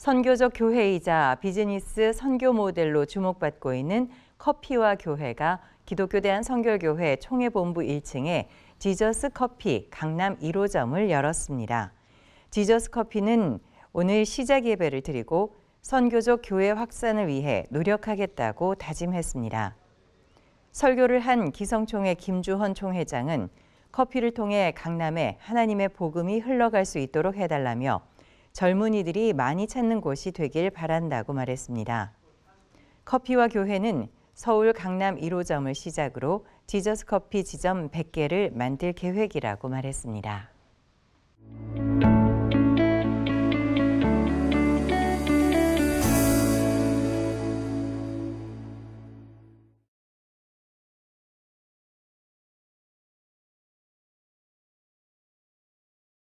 선교적 교회이자 비즈니스 선교 모델로 주목받고 있는 커피와 교회가 기독교 대한 선교교회 총회본부 1층에 지저스 커피 강남 1호점을 열었습니다. 지저스 커피는 오늘 시작 예배를 드리고 선교적 교회 확산을 위해 노력하겠다고 다짐했습니다. 설교를 한 기성총회 김주헌 총회장은 커피를 통해 강남에 하나님의 복음이 흘러갈 수 있도록 해달라며 젊은이들이 많이 찾는 곳이 되길 바란다고 말했습니다. 커피와 교회는 서울 강남 1호점을 시작으로 지저스 커피 지점 100개를 만들 계획이라고 말했습니다.